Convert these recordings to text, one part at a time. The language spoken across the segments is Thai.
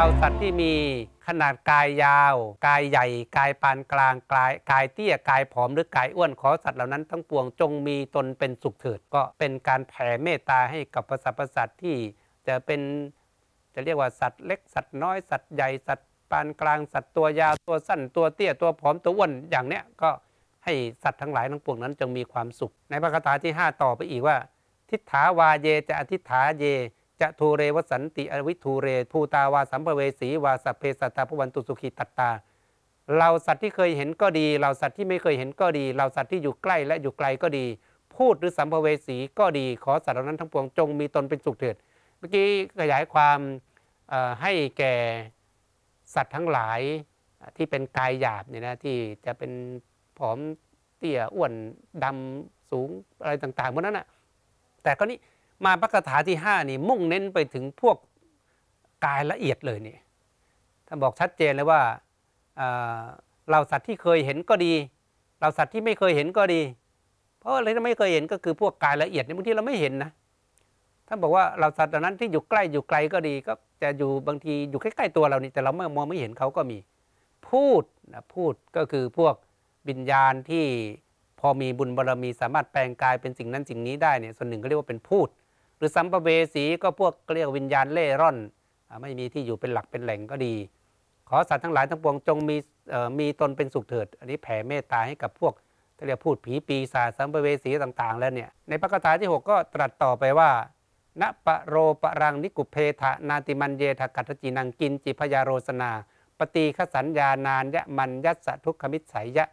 เราสัตว์ที่มีขนาดกายยาวกายใหญ่กายปานกลางกายกายเตี้ยกายผอมหรือกายอ้วนขอสัตว์เหล่านั้นทั้งปวงจงมีตนเป็นสุขเถิดก็เป็นการแผ่เมตตาให้กับประสาทประสัตว์ที่จะเป็นจะเรียกว่าสัตว์เล็กสัตว์น้อยสัตว์ใหญ่สัตว์ปานกลางสัตว์ตัวยาวตัวสั้น ตัวเตี้ยตัวผอมตัวอ้วนอย่างเนี้ยก็ให้สัตว์ทั้งหลายทั้งปวงนั้นจงมีความสุข ในพระคาถาที่ 5 ต่อไปอีกว่า ทิฏฐาวาเยจะอธิษฐาเยจะทูเรวสันติอวิทูเรภูตาวาสัมภเวสีวาสเพสัตตาภวันตุสุขิตัตตาเราสัตว์ที่เคยเห็นก็ดี เราสัตว์ที่ไม่เคยเห็นก็ดี เราสัตว์ที่อยู่ใกล้และอยู่ไกลก็ดี พูดหรือสัมภเวสีก็ดีขอสัตว์เหล่านั้นทั้งปวง จงมีตนเป็นสุขเถิดเมื่อกี้ขยายความให้แก่สัตว์ทั้งหลายที่เป็นกายหยาบเนี่ยนะที่จะเป็นผอมเตี้ยอ้วนดำสูงอะไรต่างๆพวกนั้นนะแต่ก็นี้มาพระคาถาที่5นี่มุ่งเน้นไปถึงพวกกายละเอียดเลยนี่ท่านบอกชัดเจนเลยว่าเราสัตว์ที่เคยเห็นก็ดี เราสัตว์ที่ไม่เคยเห็นก็ดี เพราะอะไรที่ไม่เคยเห็นก็คือพวกกายละเอียดในบางทีเราไม่เห็นนะท่านบอกว่าเราสัตว์เหล่านั้นที่อยู่ใกล้อยู่ไกลก็ดีก็จะอยู่บางทีอยู่ใกล้ๆตัวเรานี่แต่เราไม่มองไม่เห็นเขาก็มีพูดนะพูดก็คือพวกวิญญาณที่พอมีบุญบารรมีสามารถแปลงกายเป็นสิ่งนั้นสิ่งนี้ได้เนี่ยส่วนหนึ่งก็เรียกว่าเป็นพูดหรือสัมภเวสีก็พวกเรียกวิญญาณเล่ร่อนไม่มีที่อยู่เป็นหลักเป็นแหล่งก็ดี ขอสัตว์ทั้งหลายทั้งปวงจงมีมีตนเป็นสุขเถิด อันนี้แผ่เมตตาให้กับพวกที่เรียกพูดผีปีศาจสัมภเวสีต่างๆ แล้วเนี่ยในพระคาถาที่ 6 ก็ตรัสต่อไปว่าณปะโรปรัง นิกุเพทะนาติมันเยทกัตจินังกินจิพยาโรสนาปฏิขสัญญานานยะมันยัสทุกขมิสัยยะ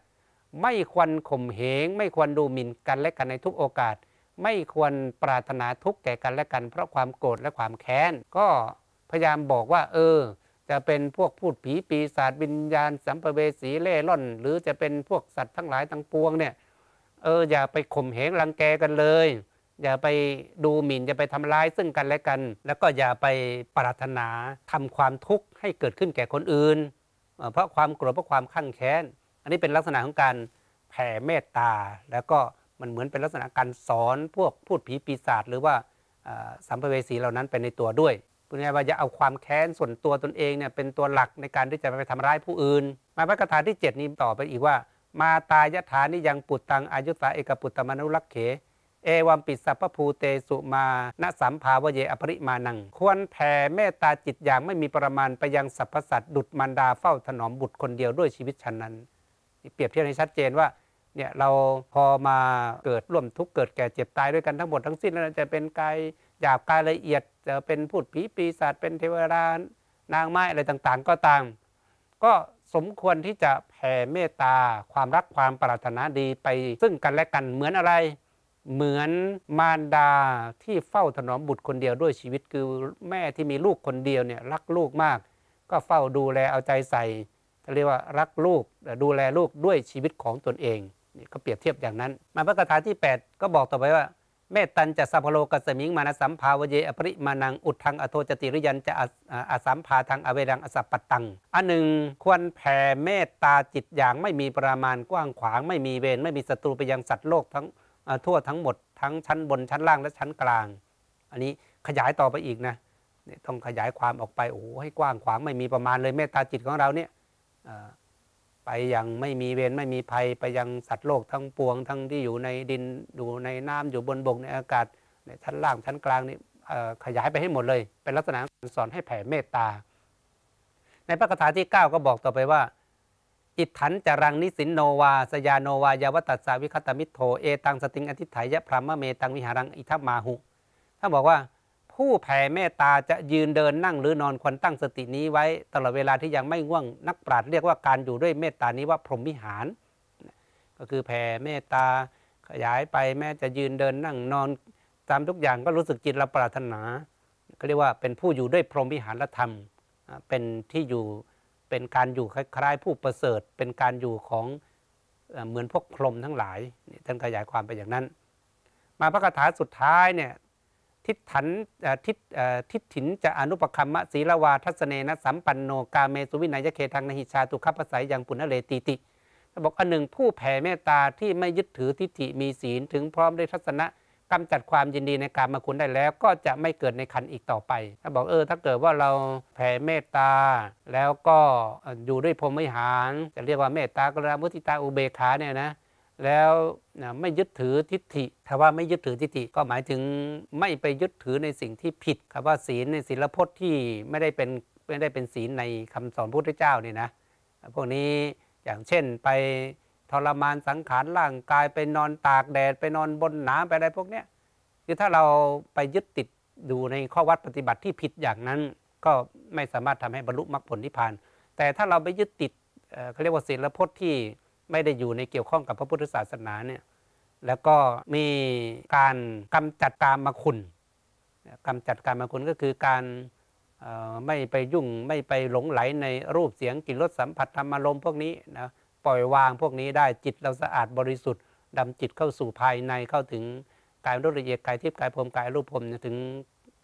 ไม่ควรข่มเหงไม่ควรดูหมิ่นกันและกันในทุกโอกาสไม่ควรปรารถนาทุกข์แก่กันและกัน เพราะความโกรธและความแค้นก็พยายามบอกว่า เออ จะเป็นพวกพูดผีปีศาจวิญญาณสัมภเวสีเล่ร่อนหรือจะเป็นพวกสัตว์ทั้งหลายทั้งปวงเนี่ย เอออย่าไปข่มเหงรังแกกันเลย อย่าไปดูหมิ่นอย่าไปทำร้ายซึ่งกันและกัน แล้วก็อย่าไปปรารถนาทำความทุกข์ให้เกิดขึ้นแก่คนอื่น เพราะความโกรธเพราะความขั้งแค้นอันนี้เป็นลักษณะของการแผ่เมตตาแล้วก็มันเหมือนเป็นลักษณะการสอนพวกพูดผีปีศาจหรือว่าสัมภเวสีเหล่านั้นไปนในตัวด้วย พูดง่ายว่าจะเอาความแค้นส่วนตัวตนเองเนี่ยเป็นตัวหลักในการที่จะไปทำร้ายผู้อื่น มาพระคาถาที่ 7 นี้ต่อไปอีกว่า มาตายฐานิยังปุตตังอายุสาเอกปุตตมนุลักเขเอวัมปิสัพพภูเตสุมาณสัมภาวเยอปริมานังควรแผ่เมตตาจิตอย่างไม่มีประมาณไปยังสรรพสัตว์ดุดมันดาเฝ้าถนอมบุตรคนเดียวด้วยชีวิตฉันนั้นเปรียบเทียบให้ชัดเจนว่าเนี่ยเราพอมาเกิดร่วมทุกข์เกิดแก่เจ็บตายด้วยกันทั้งหมด ทั้งสิ้นแล้วจะเป็นกายหยาบกายละเอียดจะเป็นพูดผีปีศาจเป็นเทวดานางไม้อะไรต่างๆ ก็ตาม ก็สมควรที่จะแผ่เมตตาความรักความปรารถนาดีไป ซึ่งกันและกันเหมือนอะไร เหมือนมารดาที่เฝ้าถนอมบุตรคนเดียวด้วยชีวิตคือแม่ที่มีลูกคนเดียวเนี่ยรักลูกมาก ก็เฝ้าดูแลเอาใจใส่เรียกว่ารักลูกดูแลลูกด้วยชีวิตของตนเองนี่ก็เปรียบเทียบอย่างนั้น มาพระคาถาที่ 8 ก็บอกต่อไปว่าเมตตันจะสัพโลกัสมิงมานะสัมภาวเยอปริมานังอุดทังอโทจติริยันจะอาสัมภาทางอเวรังอสัปปตังอันหนึ่งควรแผ่เมตตาจิตอย่างไม่มีประมาณกว้างขวางไม่มีเวรไม่มีศัตรูไปยังสัตว์โลกทั้งทั่วทั้งหมดทั้งชั้นบนชั้นล่างและชั้นกลาง อันนี้ขยายต่อไปอีกนะต้องขยายความออกไปโอ้ให้กว้างขวางไม่มีประมาณเลยเมตตาจิตของเราเนี่ยไปอย่างไม่มีเวรไม่มีภัยไปยังสัตว์โลกทั้งปวง ทั้งที่อยู่ในดินอยู่ในน้ำอยู่บนบก ในอากาศ ในชั้นล่าง ชั้นกลางนี่ขยายไปให้หมดเลย เป็นลักษณะสอนให้แผ่เมตตา ในพระคาถาที่ 9 ก็บอกต่อไปว่า อิทันจารังนิสินโนวา สยาโนวายาวตัสสาวิคตมิโทเอตังสติงอธิถายะพรามเมตังวิหารังอิทัมาหุท่านบอกว่าผู้แผ่เมตตาจะยืนเดินนั่งหรือนอนควรตั้งสตินี้ไว้ตลอดเวลาที่ยังไม่ง่วงนักปราชญ์เรียกว่าการอยู่ด้วยเมตตานี้ว่าพรหมิหาร ก็คือแผ่เมตตาขยายไปแม้จะยืนเดินนั่งนอนตามทุกอย่างก็รู้สึกจิตเราปรารถนาก็เรียกว่าเป็นผู้อยู่ด้วยพรหมิหารธรรมเป็นที่อยู่เป็นการอยู่คล้ายๆผู้ประเสริฐเป็นการอยู่ของเหมือนพวกพรหมทั้งหลายท่านขยายความไปอย่างนั้น มาพระคาถาสุดท้ายเนี่ยทิฏฐันทิฏทิฏฐินจะอนุปคัมมะศีลวา ทัศเนนะ สัมปันโนกาเมสุวินัยเคทังนหิชาตุปัสสายยังปุณเลติติบอกอันหนึ่ง ผู้แผ่เมตตาที่ไม่ยึดถือทิฏฐิมีศีลถึงพร้อมด้วยทัศนะกำจัดความยินดีในการมาคุณได้แล้วก็จะไม่เกิดในคันอีกต่อไป ถ้าบอกเออถ้าเกิดว่าเราแผ่เมตตาแล้วก็อยู่ด้วยพรหมวิหารจะเรียกว่าเมตตากรุณามุติตาอุเบกขาเนี่ยนะแล้วนะไม่ยึดถือทิฏฐิคำว่าไม่ยึดถือทิฏฐิก็หมายถึงไม่ไปยึดถือในสิ่งที่ผิดคำว่าศีลในศีลพจน์ที่ไม่ได้เป็นไม่ได้เป็นศีลในคำสอนพุทธเจ้านี่นะ พวกนี้อย่างเช่นไปทรมานสังขารร่างกายไปนอนตากแดด ไปนอนบนหนาไปอะไรพวกเนี้ยคือถ้าเราไปยึดติดดูในข้อวัดปฏิบัติที่ผิด อย่างนั้น ก็ไม่สามารถทำให้บรรลุมรรคผลนิพพาน แต่ถ้าเราไปยึดติดเขาเรียกว่าศีลพจน์ที่ไม่ได้อยู่ในเกี่ยวข้องกับพระพุทธศาสนาเนี่ย แล้วก็มีการกำจัดการมาคุณกำจัดการมาคุณก็คือการไม่ไปยุ่งไม่ไปหลงไหลในรูปเสียงกลิ่นรสสัมผัสธรรมารมพวกนี้นะ ปล่อยวางพวกนี้ได้จิตเราสะอาดบริสุทธิ์ดำจิตเข้าสู่ภายในเข้าถึงกายรูปละเอียดกายทิพย์กายพรมกายรูปพรมถึง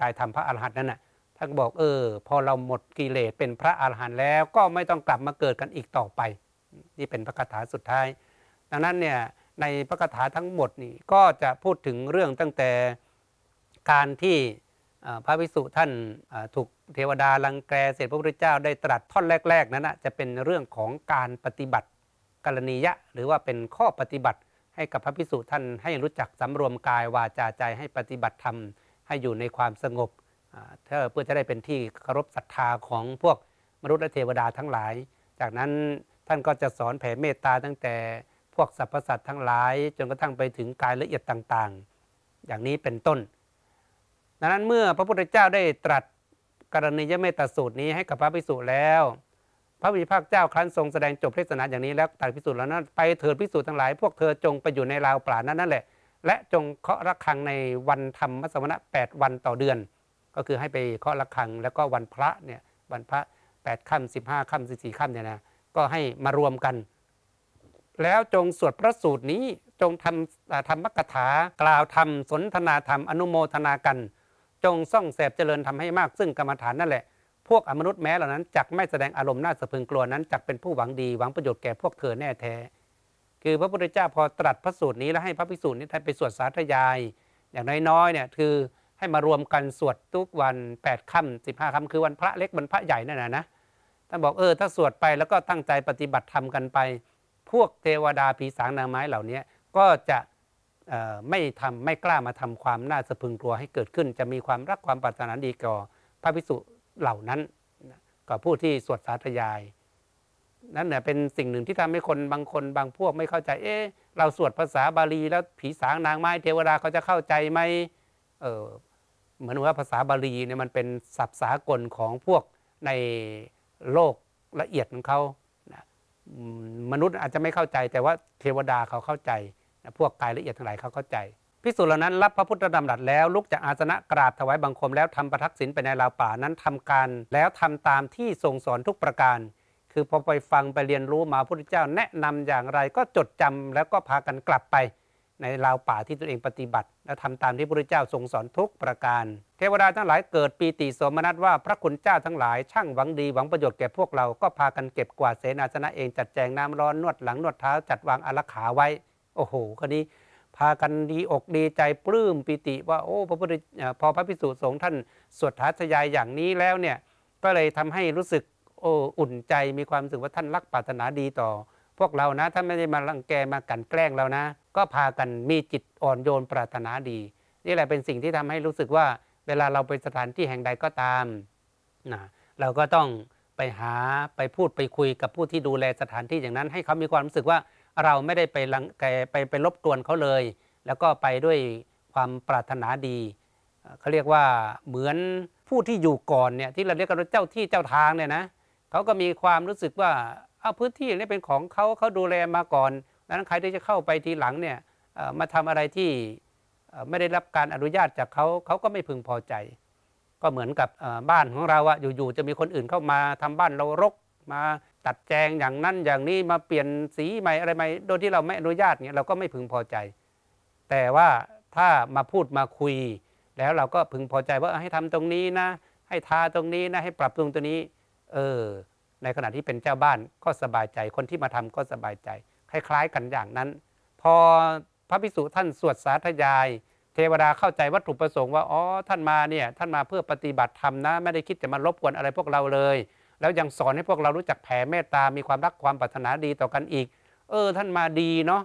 กายธรรมพระอรหันต์นั่นน่ะท่านบอกเออ พอเราหมดกิเลสเป็นพระอรหันต์แล้ว ก็ไม่ต้องกลับมาเกิดกันอีกต่อไปนี่เป็นพระคาถาสุดท้าย ดังนั้นเนี่ยในพระคาถาทั้งหมดนี่ก็จะพูดถึงเรื่องตั้งแต่การที่พระภิกษุท่านถูกเทวดาลังแกเสร็จพระพุทธเจ้าได้ตรัสท่อนแรกๆนั้นนะจะเป็นเรื่องของการปฏิบัติกรณียะ หรือว่าเป็นข้อปฏิบัติให้กับพระภิกษุท่านให้รู้จักสำรวมกายวาจาใจให้ปฏิบัติธรรม ให้อยู่ในความสงบเพื่อจะได้เป็นที่เคารพศรัทธาของพวกมนุษย์และเทวดาทั้งหลาย จากนั้นท่านก็จะสอนแผ่เมตตาตั้งแต่พวกสรรพสัตว์ทั้งหลาย จนกระทั่งไปถึงกายละเอียดต่างๆ อย่างนี้เป็นต้น ดังนั้นเมื่อพระพุทธเจ้าได้ตรัสกรณียเมตตาสูตรนี้ให้กับพระภิกษุแล้ว พระวิภาคเจ้าครั้นทรงแสดงจบเทศนาอย่างนี้แล้วตัดพิสูจน์แล้วนั้นไปเถิดพิสูจน์ทั้งหลายพวกเธอจงไปอยู่ในราวป่านั้นนั่นแหละ และจงเคาะระฆังในวันธรรมสวณะแวันต่อเดือน ก็คือให้ไปเคาะระฆังแล้วก็วันพระเนี่ยวันพระ8ค่ำ15ค่ำ14ค่ำเนี่ยนะก็ให้มารวมกัน แล้วจงสวดพระสูตรนี้จงทำธรรมกถากล่าวธรรม สนทนาธรรมอนุโมทนากัน จงส่องแสบเจริญทำให้มากซึ่งกรรมฐานนั่นแหละ พวกอมนุษย์แม้เหล่านั้นจักไม่แสดงอารมณ์น่าสะพึงกลัวนั้นจักเป็นผู้หวังดี หวังประโยชน์แก่พวกเธอแน่แท้ คือพระพุทธเจ้าพอตรัสพระสูตรนี้แล้วให้พระภิกษุนี้ท่านไปสวดสาธยาย อย่างน้อยๆเนี่ยคือให้มารวมกันสวดทุกวัน8ปดค่ำสิบห้าค่ำคือวันพระเล็กวันพระใหญ่นั่นแหนะนะท่านบอกเออถ้าสวดไปแล้วก็ตั้งใจปฏิบัติธรรมกันไป พวกเทวดาผีสางนางไม้เหล่านี้ก็จะไม่ทำไม่กล้ามาทำความน่าสะพึงกลัวให้เกิดขึ้น จะมีความรักความปรารถนาดีก่อพระภิกษุเหล่านั้นก็ผู้ที่สวดสาธยาย นั่นเนี่ยเป็นสิ่งหนึ่งที่ทำให้คนบางคน บางพวกไม่เข้าใจ เอ๊ะเราสวดภาษาบาลีแล้วผีสางนางไม้ เทวดาเขาจะเข้าใจไหมเออเหมือนว่าภาษาบาลีเนี่ยมันเป็นศัพท์สากลของพวกในโลกละเอียดของเขา มนุษย์อาจจะไม่เข้าใจแต่ว่าเทวดาเขาเข้าใจ พวกกายละเอียดทั้งหลายเขาเข้าใจ พิสูจน์เหล่านั้นรับพระพุทธดำรัสแล้ว ลุกจากอาสนะกราบถวายบังคม แล้วทำประทักษิณไปในลาวป่านั้นทำการแล้วทำตามที่ทรงสอนทุกประการ คือพอไปฟังไปเรียนรู้มาพระพุทธเจ้าแนะนำอย่างไรก็จดจำแล้วก็พากันกลับไปในราวป่าที่ตนเองปฏิบัติ และทำตามที่พระเจ้าทรงสอนทุกประการเทวดาทั้งหลายเกิดปีติสมนัตว่าพระคุณเจ้าทั้งหลายช่างหวังดีหวังประโยชน์แก่พวกเรา ก็พากันเก็บกวาดเสนาสนะเอง จัดแจงน้ำร้อนนวดหลังนวดเท้าจัดวางอารักขาไว้ โอ้โหคนนี้พากันดีอกดีใจปลื้มปิติว่า โอ้พระพุทธพอพระพิสุสงฆ์ท่านสวดท้าทยายอย่างนี้แล้วเนี่ยก็เลยทำให้รู้สึกโอ้อุ่นใจมีความรู้สึกว่าท่านรักปรารถนาดีต่อ พวกเรานะท่านไม่ได้มารังแกมากันแกล้งเรานะก็พากันมีจิตอ่อนโยนปรารถนาดีนี่แหละเป็นสิ่งที่ทำให้รู้สึกว่า เวลาเราไปสถานที่แห่งใดก็ตามนะเราก็ต้องไปหาไปพูดไปคุยกับผู้ที่ดูแลสถานที่อย่างนั้น ให้เขามีความรู้สึกว่าเราไม่ได้ไปลังแกไปไปรบกวนเขาเลย แล้วก็ไปด้วยความปรารถนาดีเขาเรียกว่าเหมือนผู้ที่อยู่ก่อนเนี่ยที่เราเรียกกันว่าเจ้าที่เจ้าทางเนี่ยนะเขาก็มีความรู้สึกว่าเอาพื้นที่นี้เป็นของเขาเขาดูแลมาก่อนดังนั้นใครที่จะเข้าไปทีหลังเนี่ยมาทำอะไรที่ไม่ได้รับการอนุญาตจากเขาเขาก็ไม่พึงพอใจ ก็เหมือนกับบ้านของเราอะอยู่ๆจะมีคนอื่นเข้ามาทำบ้านเรารกมาตัดแจงอย่างนั้นอย่างนี้มาเปลี่ยนสีใหม่อะไรใหม่โดยที่เราไม่อนุญาตเนี่ยเราก็ไม่พึงพอใจ แต่ว่าถ้ามาพูดมาคุย แล้วเราก็พึงพอใจว่าให้ทำตรงนี้นะ ให้ทาตรงนี้นะให้ปรับปรุงตรงนี้เออในขณะที่เป็นเจ้าบ้านก็สบายใจคนที่มาทำก็สบายใจคล้ายๆกันอย่างนั้น พอพระพิสุท่านสวดสาธยาย เทวดาเข้าใจวัตถุประสงค์ว่าอ๋อท่านมาเนี่ยท่านมาเพื่อปฏิบัติธรรมนะ ไม่ได้คิดจะมารบกวนอะไรพวกเราเลย แล้วยังสอนให้พวกเรารู้จักแผ่เมตตา มีความรักความปรารถนาดีต่อกันอีก เออท่านมาดีเนาะ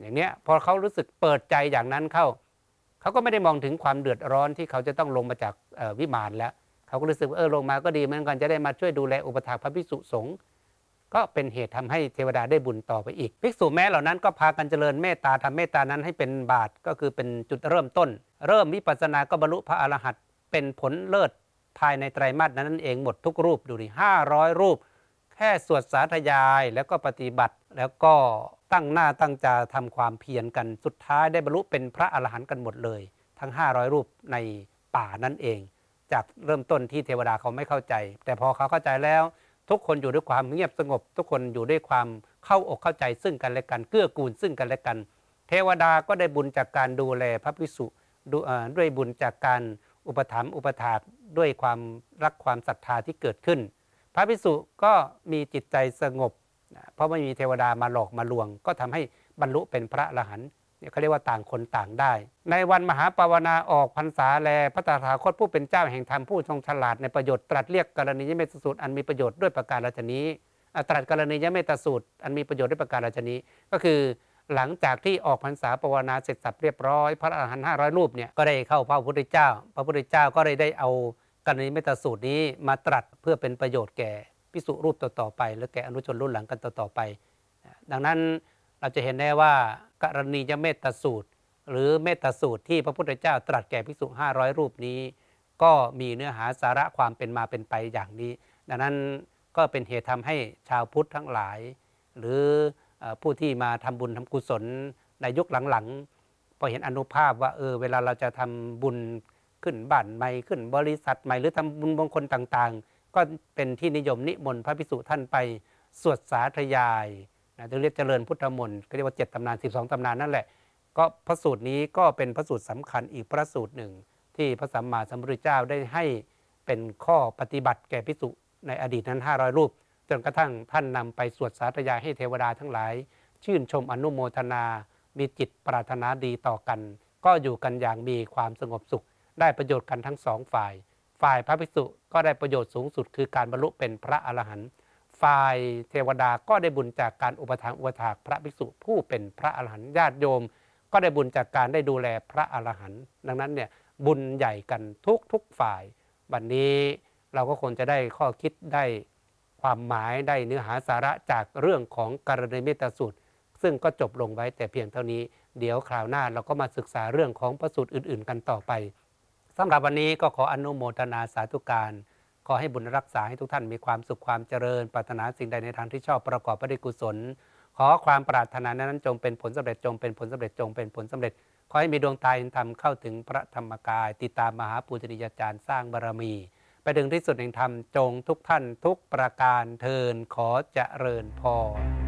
อย่างเนี้ยพอเขารู้สึกเปิดใจอย่างนั้นเข้าเขาก็ไม่ได้มองถึงความเดือดร้อนที่เขาจะต้องลงมาจากวิมานแล้วเขาก็รู้สึกว่าเออลงมาก็ดีเหมือนกันจะได้มาช่วยดูแลอุปถัมภ์พระพิสุสงฆ์ก็เป็นเหตุทำให้เทวดาได้บุญต่อไปอีก ภิกษุแม้เหล่านั้นก็พากันเจริญเมตตาทำเมตตานั้นให้เป็นบาตก็คือเป็นจุดเริ่มต้น เริ่มวิปัสสนาก็บรรลุพระอรหันต์เป็นผลเลิศภายในไตรมาสนั้นเองหมดทุกรูป ดูดิห้าร้อยรูป แค่สวดสาธยายแล้วก็ปฏิบัติแล้วก็ตั้งหน้าตั้งใจทำความเพียรกัน สุดท้ายได้บรรลุเป็นพระอรหันต์กันหมดเลย ทั้ง 500 รูปในป่านั่นเอง จากเริ่มต้นที่เทวดาเขาไม่เข้าใจ แต่พอเขาเข้าใจแล้วทุกคนอยู่ด้วยความเงียบสงบ ทุกคนอยู่ด้วยความเข้าอกเข้าใจซึ่งกันและกัน เกื้อกูลซึ่งกันและกันเทวดาก็ได้บุญจากการดูแลพระภิกษุด้วยบุญจากการอุปถัมภ์อุปถากด้วยความรักความศรัทธาที่เกิดขึ้น พระภิกษุก็มีจิตใจสงบ เพราะไม่มีเทวดามาหลอกมาลวง ก็ทำให้บรรลุเป็นพระอรหันต์เนี่ยเขาเรียกว่าต่างคนต่างได้ ในวันมหาปวนาออกพรรษา แลพระตถาคตผู้เป็นเจ้าแห่งธรรมผู้ทรงฉลาดในประโยชน์ ตรัสเรียกกรณียเมตสูตรอันมีประโยชน์ด้วยประการราชนี้ตรัสกรณียเมตสูตรอันมีประโยชน์ด้วยประการราชนี้ก็คือหลังจากที่ออกพรรษาปวนาเสร็จสับเรียบร้อย พระอรหันต์ห้าร้อยรูปเนี่ยก็ได้เข้าเฝ้าพระพุทธเจ้า พระพุทธเจ้าก็เลยได้เอากรณีเมตสูตรนี้มาตรัสเพื่อเป็นประโยชน์แก่พิสุรูปต่อๆไปและแก่อนุชนรุ่นหลังกันต่อๆไป ดังนั้นเราจะเห็นได้ว่ากรณียเมตสูตร หรือเมตตสูตรที่พระพุทธเจ้าตรัสแก่ภิกษุ500 รูปนี้ ก็มีเนื้อหาสาระความเป็นมาเป็นไปอย่างนี้ ดังนั้นก็เป็นเหตุทำให้ชาวพุทธทั้งหลาย หรือผู้ที่มาทำบุญทำกุศลในยุคหลังๆพอเห็นอนุภาพว่าเออเวลาเราจะทำบุญขึ้นบ้านใหม่ขึ้น บริษัทใหม่หรือทำบุญมงคลต่างๆ ก็เป็นที่นิยมนิมนต์พระภิกษุท่านไปสวดสาธยายนะเรียกเจริญพุทธมนต์ก็เรียกว่าเจ็ดตำนาน 12 ตำนานนั่นแหละ ก็พระสูตรนี้ก็เป็นพระสูตรสำคัญอีกพระสูตรหนึ่ง ที่พระสัมมาสัมพุทธเจ้าได้ให้เป็นข้อปฏิบัติแก่พิสุในอดีตนั้น 500 รูป จนกระทั่งท่านนำไปสวดสาธยายให้เทวดาทั้งหลาย ชื่นชมอนุโมทนา มีจิตปรารถนาดีต่อกัน ก็อยู่กันอย่างมีความสงบสุข ได้ประโยชน์กันทั้งสองฝ่าย ฝ่ายพระภิกษุก็ได้ประโยชน์สูงสุด คือการบรรลุเป็นพระอรหันต์ฝ่ายเทวดาก็ได้บุญจากการอุปถัมภ์อุปถากพระภิกษุ ผู้เป็นพระอรหันต์ญาติโยมก็ได้บุญจากการได้ดูแลพระอรหันต์ดังนั้นเนี่ยบุญใหญ่กันทุกทุกฝ่าย วันนี้เราก็ควรจะได้ข้อคิดได้ความหมายได้เนื้อหาสาระจากเรื่องของกรณีเมตสูตร ซึ่งก็จบลงไว้แต่เพียงเท่านี้ เดี๋ยวคราวหน้าเราก็มาศึกษาเรื่องของพระสูตรอื่น ๆ กันต่อไปสำหรับวันนี้ก็ขออนุโมทนาสาธุการขอให้บุญรักษาให้ทุกท่านมีความสุขความเจริญปรารถนาสิ่งใดในทางที่ชอบประกอบรปดิกุศล ขอความปรารถนานั้นจงเป็นผลสำเร็จจงเป็นผลสำเร็จ จงเป็นผลสำเร็จ ขอให้มีดวงตาเห็นธรรมเข้าถึงพระธรรมกาย ติดตามมหาปูชนียาจารย์สร้างบารมี ไปถึงที่สุดแห่งธรรมจงทุกท่านทุกประการเทินขอเจริญพร